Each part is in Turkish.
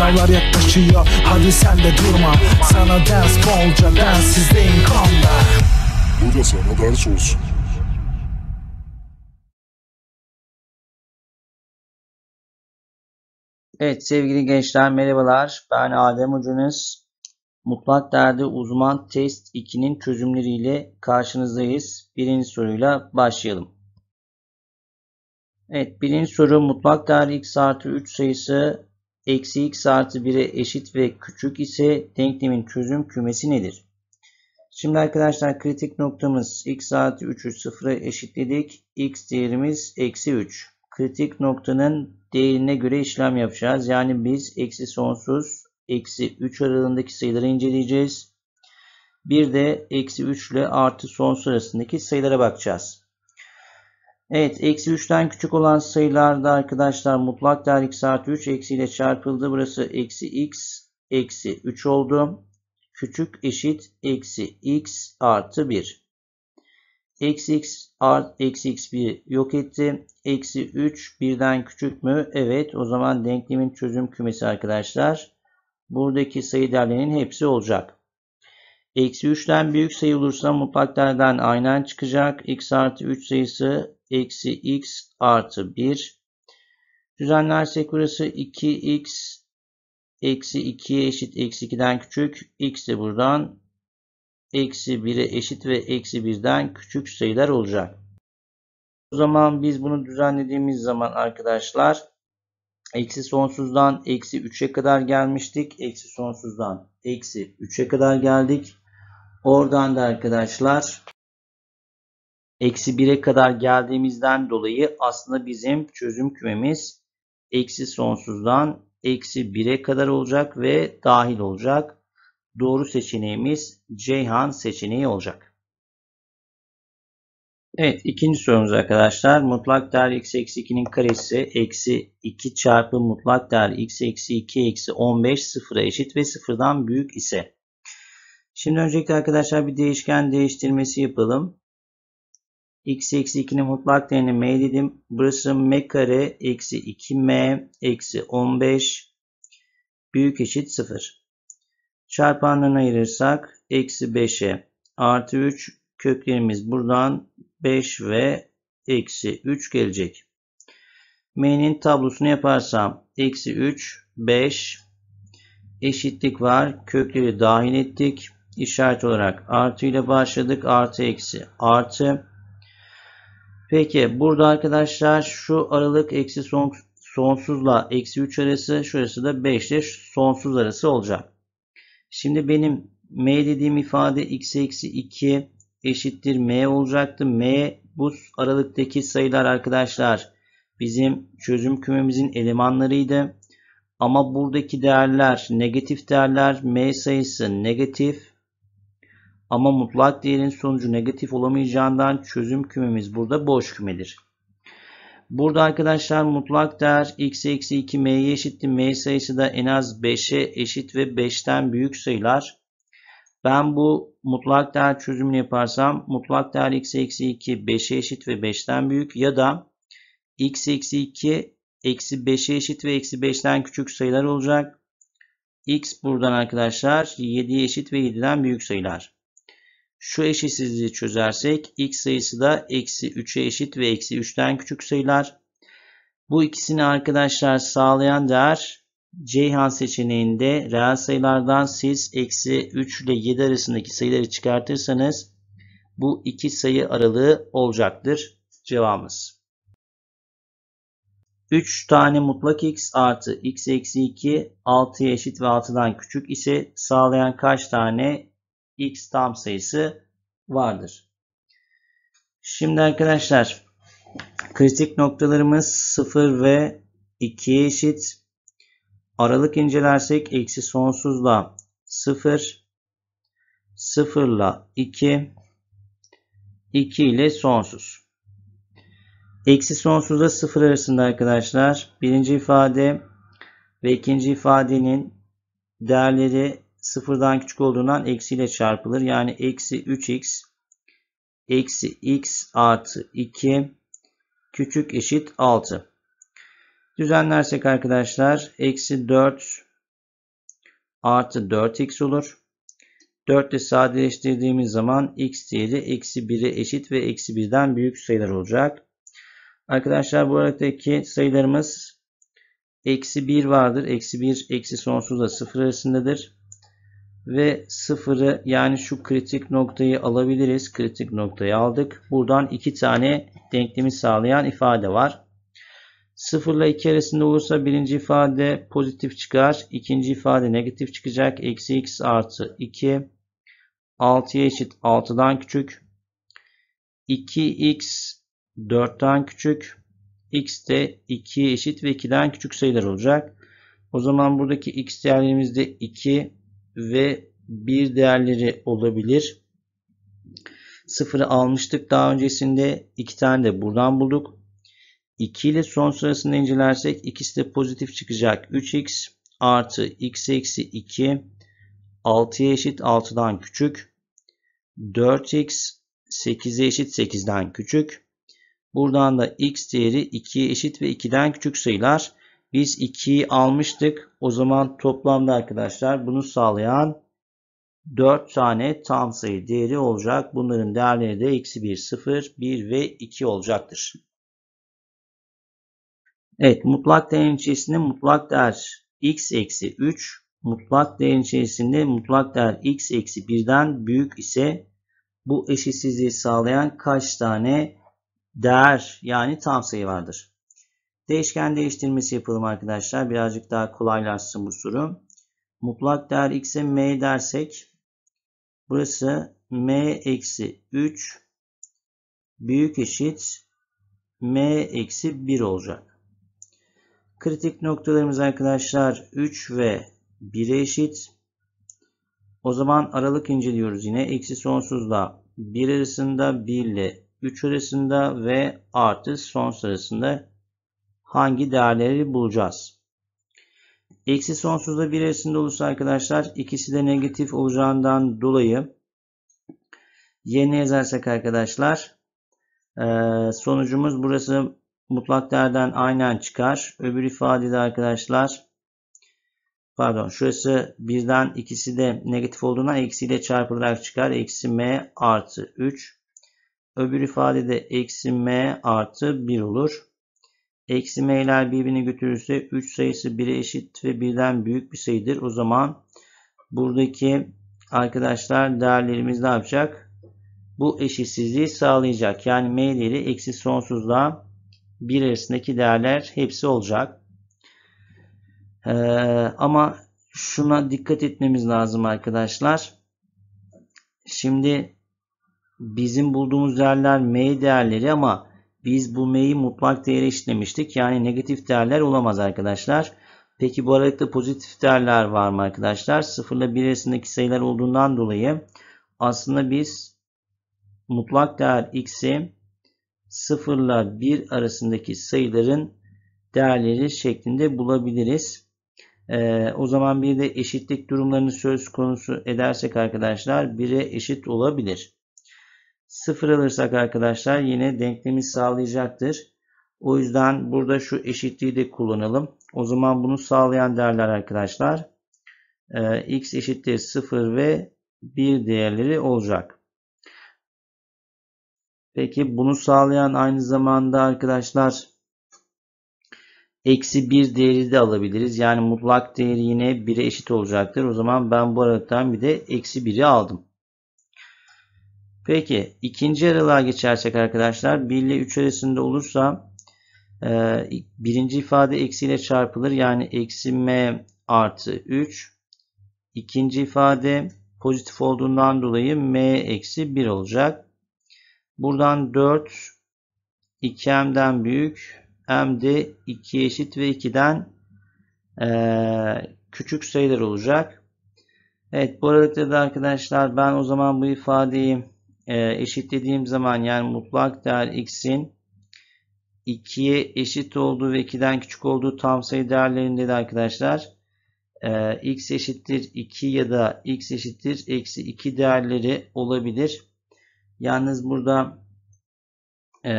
Sınavlar yaklaşıyor hadi sen de durma Sana ders bolca densizdeyim kanla Bu da sana ders olsun Evet sevgili gençler merhabalar. Ben Adem Ucunuz. Mutlak değerde uzman test 2'nin çözümleriyle karşınızdayız. Birinci soruyla başlayalım. Evet birinci soru mutlak değer x artı 3 sayısı eksi x artı 1'e eşit ve küçük ise denklemin çözüm kümesi nedir? Şimdi arkadaşlar kritik noktamız x artı 3'ü 0'a eşitledik. x değerimiz eksi 3. Kritik noktanın değerine göre işlem yapacağız. Yani biz eksi sonsuz eksi 3 aralığındaki sayıları inceleyeceğiz. Bir de eksi 3 ile artı sonsuz arasındaki sayılara bakacağız. Evet eksi 3'ten küçük olan sayılarda arkadaşlar mutlak değer x artı 3 eksi ile çarpıldı. Burası eksi x eksi 3 oldu. Küçük eşit eksi x artı 1. Eksi x art eksi x 1 yok etti. Eksi 3 birden küçük mü? Evet o zaman denklemin çözüm kümesi arkadaşlar. Buradaki sayı değerlerinin hepsi olacak. Eksi 3'ten büyük sayı olursa mutlak değerden aynen çıkacak. x artı 3 sayısı eksi x artı 1. Düzenlersek burası 2x eksi 2'ye eşit eksi 2'den küçük. x de buradan eksi 1'e eşit ve eksi 1'den küçük sayılar olacak. O zaman biz bunu düzenlediğimiz zaman arkadaşlar eksi sonsuzdan eksi 3'e kadar gelmiştik. Eksi sonsuzdan eksi 3'e kadar geldik. Oradan da arkadaşlar eksi 1'e kadar geldiğimizden dolayı aslında bizim çözüm kümemiz eksi sonsuzdan eksi 1'e kadar olacak ve dahil olacak. Doğru seçeneğimiz Ceyhan seçeneği olacak. Evet ikinci sorumuz arkadaşlar. Mutlak değer x eksi 2'nin karesi eksi 2 çarpı mutlak değer x eksi 2 eksi 15 sıfıra eşit ve sıfırdan büyük ise. Şimdi öncelikle arkadaşlar bir değişken değiştirmesi yapalım x eksi 2'nin mutlak değerini m dedim. Burası m kare eksi 2m eksi 15 büyük eşit 0. Çarpanlarına ayırırsak eksi 5'e artı 3 köklerimiz buradan 5 ve eksi 3 gelecek. m'nin tablosunu yaparsam eksi 3, 5 eşitlik var. Kökleri dahil ettik. İşaret olarak artı ile başladık. Artı eksi artı Peki burada arkadaşlar şu aralık eksi son, sonsuzla eksi 3 arası şurası da 5 ile sonsuz arası olacak. Şimdi benim m dediğim ifade x eksi 2 eşittir m olacaktı. m bu aralıktaki sayılar arkadaşlar bizim çözüm kümemizin elemanlarıydı. Ama buradaki değerler negatif değerler m sayısı negatif ama mutlak değerin sonucu negatif olamayacağından çözüm kümemiz burada boş kümedir. Burada arkadaşlar mutlak değer x eksi 2 m'ye eşitti. m sayısı da en az 5'e eşit ve 5'ten büyük sayılar. Ben bu mutlak değer çözümünü yaparsam mutlak değer x eksi 2 5'e eşit ve 5'ten büyük ya da x eksi 2 eksi 5'e eşit ve eksi 5'ten küçük sayılar olacak. x buradan arkadaşlar 7'ye eşit ve 7'den büyük sayılar. Şu eşitsizliği çözersek x sayısı da eksi 3'e eşit ve eksi 3'ten küçük sayılar. Bu ikisini arkadaşlar sağlayan değer Ceyhan seçeneğinde reel sayılardan siz eksi 3 ile 7 arasındaki sayıları çıkartırsanız bu iki sayı aralığı olacaktır cevabımız. 3 tane mutlak x artı x eksi 2 6'ya eşit ve 6'dan küçük ise sağlayan kaç tane x tam sayısı vardır. Şimdi arkadaşlar kritik noktalarımız 0 ve 2 eşit. Aralık incelersek eksi sonsuzla 0, 0 ile 2, 2 ile sonsuz. Eksi sonsuzla 0 arasında arkadaşlar birinci ifade ve ikinci ifadenin değerleri sıfırdan küçük olduğundan eksiyle çarpılır. Yani eksi 3x eksi x artı 2 küçük eşit 6. Düzenlersek arkadaşlar eksi 4 artı 4x olur. 4 ile sadeleştirdiğimiz zaman x değeri eksi 1'e eşit ve eksi 1'den büyük sayılar olacak. Arkadaşlar bu aradaki sayılarımız eksi 1 vardır. Eksi 1 eksi sonsuzla 0 arasındadır ve sıfırı yani şu kritik noktayı alabiliriz. Kritik noktayı aldık. Buradan iki tane denklemi sağlayan ifade var. 0 ile 2 arasında olursa birinci ifade pozitif çıkar. ikinci ifade negatif çıkacak. Eksi x artı 2. 6'ya eşit 6'dan küçük. 2x 4'ten küçük. x de 2'ye eşit ve 2'den küçük sayılar olacak. O zaman buradaki x değerlerimizde 2, ve bir değerleri olabilir. Sıfırı almıştık daha öncesinde. iki tane de buradan bulduk. 2 ile son sırasını incelersek ikisi de pozitif çıkacak. 3x artı x eksi 2 6'ya eşit 6'dan küçük. 4x 8'e eşit 8'den küçük. Buradan da x değeri 2'ye eşit ve 2'den küçük sayılar. Biz 2'yi almıştık. O zaman toplamda arkadaşlar bunu sağlayan 4 tane tam sayı değeri olacak. Bunların değerleri de eksi 1, 0, 1 ve 2 olacaktır. Evet mutlak değerin içerisinde mutlak değer x eksi 3 mutlak değerin içerisinde mutlak değer x eksi 1'den büyük ise bu eşitsizliği sağlayan kaç tane değer yani tam sayı vardır? Değişken değiştirmesi yapalım arkadaşlar. Birazcık daha kolaylaşsın bu soru. Mutlak değer x'e m dersek burası m eksi 3 büyük eşit m eksi 1 olacak. Kritik noktalarımız arkadaşlar 3 ve 1'e eşit. O zaman aralık inceliyoruz yine. Eksi sonsuzla 1 arasında 1 ile 3 arasında ve artı sonsuz arasında hangi değerleri bulacağız? Eksi sonsuzda bir arasında olursa arkadaşlar ikisi de negatif olacağından dolayı yerine yazarsak arkadaşlar e, sonucumuz burası mutlak değerden aynen çıkar. Öbür ifadede arkadaşlar pardon şurası birden ikisi de negatif olduğuna eksiyle çarpılarak çıkar. Eksi m artı 3. Öbür ifadede eksi m artı 1 olur. Eksi m'ler birbirini götürürse 3 sayısı 1'e eşit ve birden büyük bir sayıdır. O zaman buradaki arkadaşlar değerlerimiz ne yapacak? Bu eşitsizliği sağlayacak. Yani m değeri eksi sonsuzla 1 arasındaki değerler hepsi olacak. Ee, ama şuna dikkat etmemiz lazım arkadaşlar. Şimdi bizim bulduğumuz değerler m değerleri ama biz bu m'yi mutlak değere işlemiştik, Yani negatif değerler olamaz arkadaşlar. Peki bu aralıkta pozitif değerler var mı arkadaşlar? 0 ile 1 arasındaki sayılar olduğundan dolayı aslında biz mutlak değer x'i 0 ile 1 arasındaki sayıların değerleri şeklinde bulabiliriz. Ee, o zaman bir de eşitlik durumlarını söz konusu edersek arkadaşlar 1'e eşit olabilir sıfır alırsak arkadaşlar yine denklemi sağlayacaktır. O yüzden burada şu eşitliği de kullanalım. O zaman bunu sağlayan değerler arkadaşlar e, x eşittir 0 ve 1 değerleri olacak. Peki bunu sağlayan aynı zamanda arkadaşlar eksi 1 değeri de alabiliriz. Yani mutlak değeri yine 1'e eşit olacaktır. O zaman ben bu aralıktan bir de eksi 1'i aldım. Peki ikinci yarılığa geçersek arkadaşlar 1 ile 3 arasında olursa e, birinci ifade eksiyle çarpılır. Yani eksi m artı 3. İkinci ifade pozitif olduğundan dolayı m eksi 1 olacak. Buradan 4 2m'den büyük m de 2 eşit ve 2'den e, küçük sayılar olacak. Evet bu aralıkta da arkadaşlar ben o zaman bu ifadeyi e, eşitlediğim zaman yani mutlak değer x'in 2'ye eşit olduğu ve 2'den küçük olduğu tam sayı değerlerinde de arkadaşlar e, x eşittir 2 ya da x eşittir eksi 2 değerleri olabilir. Yalnız burada e,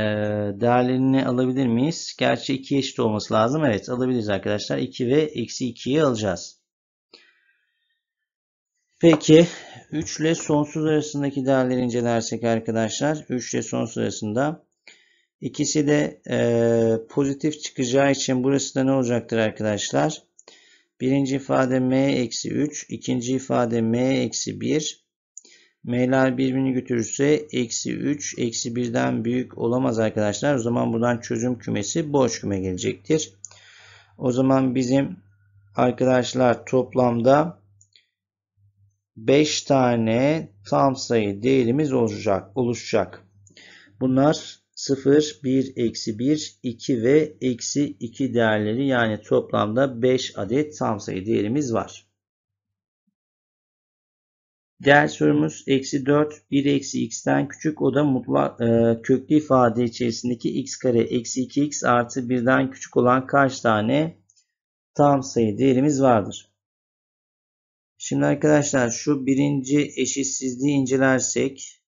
değerlerini alabilir miyiz? Gerçi 2 eşit olması lazım. Evet alabiliriz arkadaşlar. 2 ve eksi 2'yi alacağız. Peki 3 ile sonsuz arasındaki değerleri incelersek arkadaşlar 3 ile sonsuz arasında ikisi de e, pozitif çıkacağı için burası da ne olacaktır arkadaşlar? Birinci ifade m eksi 3, ikinci ifade m eksi 1. M'ler birbirini götürürse eksi 3, eksi 1'den büyük olamaz arkadaşlar. O zaman buradan çözüm kümesi boş küme gelecektir. O zaman bizim arkadaşlar toplamda 5 tane tam sayı değerimiz olacak, oluşacak. Bunlar 0, 1, eksi 1, 2 ve eksi 2 değerleri yani toplamda 5 adet tam sayı değerimiz var. Değer sorumuz eksi 4, 1 eksi x'ten küçük o da mutlak, e, köklü ifade içerisindeki x kare eksi 2x artı 1'den küçük olan kaç tane tam sayı değerimiz vardır? Şimdi arkadaşlar şu birinci eşitsizliği incelersek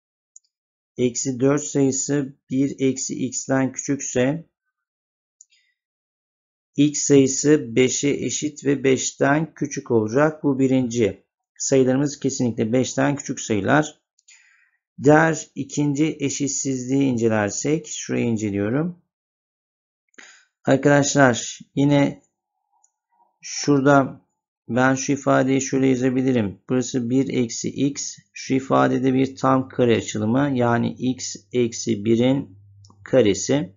eksi 4 sayısı 1 eksi x'den küçükse x sayısı 5'e eşit ve 5'ten küçük olacak. Bu birinci. Sayılarımız kesinlikle 5'ten küçük sayılar. Diğer ikinci eşitsizliği incelersek şurayı inceliyorum. Arkadaşlar yine şurada ben şu ifadeyi şöyle yazabilirim. Burası 1 eksi x. Şu ifadede bir tam kare açılımı. Yani x eksi 1'in karesi.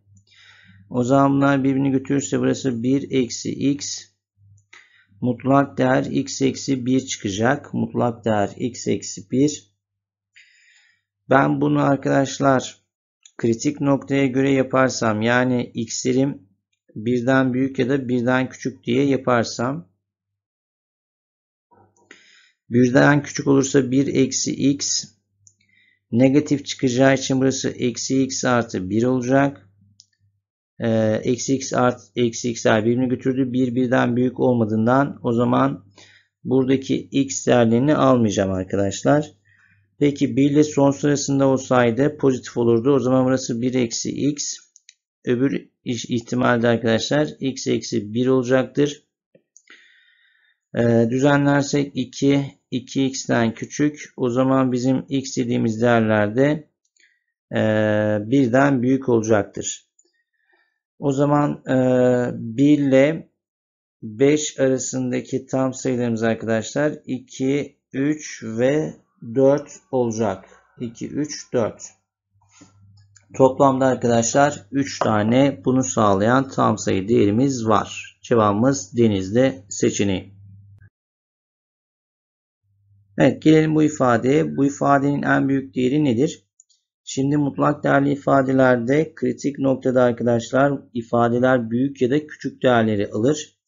O zaman bunlar birbirini götürürse burası 1 eksi x. Mutlak değer x eksi 1 çıkacak. Mutlak değer x eksi 1. Ben bunu arkadaşlar kritik noktaya göre yaparsam yani x'lerim birden büyük ya da birden küçük diye yaparsam Birden küçük olursa 1 eksi x negatif çıkacağı için burası eksi x artı 1 olacak. Ee, eksi x artı eksi x birbirini götürdü. 1 bir, birden büyük olmadığından o zaman buradaki x değerlerini almayacağım arkadaşlar. Peki 1 ile son sırasında olsaydı pozitif olurdu. O zaman burası 1 eksi x. Öbür ihtimalde arkadaşlar x eksi 1 olacaktır. Ee, düzenlersek 2 2x'den küçük. O zaman bizim x dediğimiz değerlerde e, birden büyük olacaktır. O zaman e, 1 ile 5 arasındaki tam sayılarımız arkadaşlar 2, 3 ve 4 olacak. 2, 3, 4. Toplamda arkadaşlar 3 tane bunu sağlayan tam sayı değerimiz var. Cevabımız denizde seçeneği. Evet gelelim bu ifadeye. Bu ifadenin en büyük değeri nedir? Şimdi mutlak değerli ifadelerde kritik noktada arkadaşlar ifadeler büyük ya da küçük değerleri alır.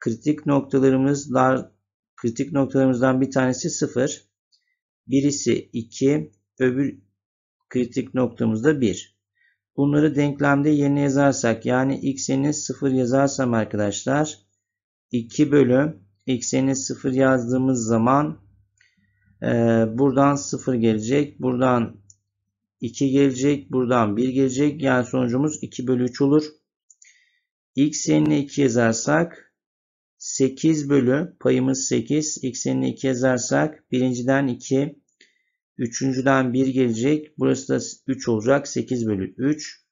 Kritik noktalarımızlar kritik noktalarımızdan bir tanesi 0, birisi 2, öbür kritik noktamız da 1. Bunları denklemde yerine yazarsak yani x'ini 0 yazarsam arkadaşlar 2 bölü x'ini 0 yazdığımız zaman ee, buradan 0 gelecek. Buradan 2 gelecek. Buradan 1 gelecek. Yani sonucumuz 2 bölü 3 olur. X yerine 2 yazarsak 8 bölü payımız 8. X yerine 2 yazarsak birinciden 2. Üçüncüden 1 gelecek. Burası da 3 olacak. 8 bölü 3.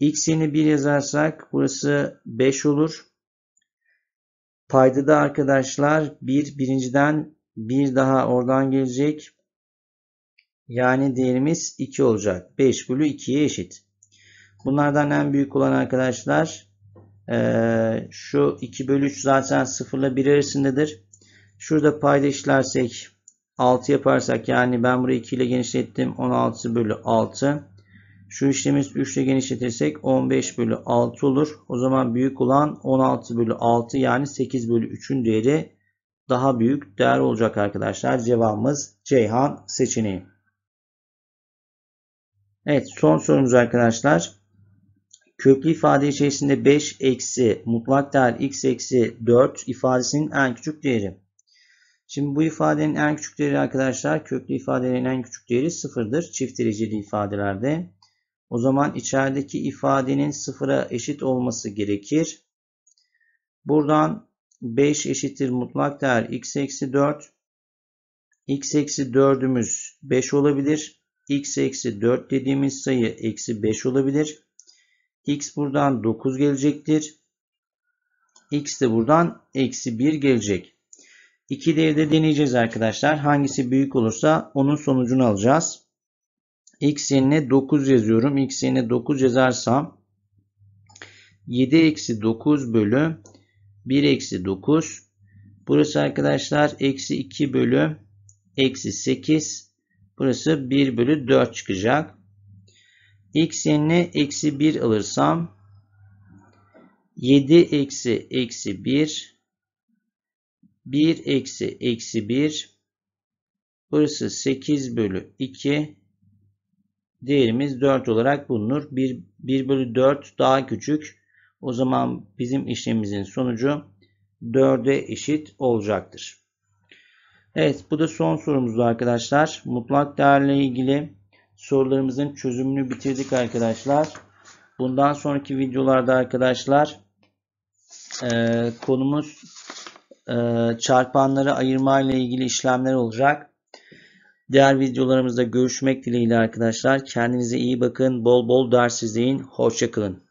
X yerine 1 yazarsak burası 5 olur. Payda da arkadaşlar 1 bir, birinciden bir daha oradan gelecek. Yani değerimiz 2 olacak. 5 bölü 2'ye eşit. Bunlardan en büyük olan arkadaşlar e, şu 2 bölü 3 zaten 0 ile 1 arasındadır. Şurada payda işlersek 6 yaparsak yani ben burayı 2 ile genişlettim. 16 bölü 6. Şu işlemimiz 3 ile genişletirsek 15 bölü 6 olur. O zaman büyük olan 16 bölü 6 yani 8 bölü 3'ün değeri daha büyük değer olacak arkadaşlar. Cevabımız Ceyhan seçeneği. Evet son sorumuz arkadaşlar. Köklü ifade içerisinde 5 eksi mutlak değer x eksi 4 ifadesinin en küçük değeri. Şimdi bu ifadenin en küçük değeri arkadaşlar köklü ifadenin en küçük değeri sıfırdır. Çift dereceli ifadelerde. O zaman içerideki ifadenin sıfıra eşit olması gerekir. Buradan 5 eşittir mutlak değer x eksi 4. x eksi 4'ümüz 5 olabilir. x eksi 4 dediğimiz sayı eksi 5 olabilir. x buradan 9 gelecektir. x de buradan eksi 1 gelecek. İki devde deneyeceğiz arkadaşlar. Hangisi büyük olursa onun sonucunu alacağız. x yerine 9 yazıyorum. x yerine 9 yazarsam 7 eksi 9 bölü 1 eksi 9. Burası arkadaşlar eksi 2 bölü eksi 8. Burası 1 bölü 4 çıkacak. X yerine eksi 1 alırsam 7 eksi eksi 1 1 eksi eksi 1 burası 8 bölü 2 değerimiz 4 olarak bulunur. 1, 1 bölü 4 daha küçük. O zaman bizim işlemimizin sonucu 4'e eşit olacaktır. Evet bu da son sorumuzdu arkadaşlar. Mutlak değerle ilgili sorularımızın çözümünü bitirdik arkadaşlar. Bundan sonraki videolarda arkadaşlar e, konumuz e, çarpanları ayırma ile ilgili işlemler olacak. Diğer videolarımızda görüşmek dileğiyle arkadaşlar. Kendinize iyi bakın. Bol bol ders izleyin. Hoşçakalın.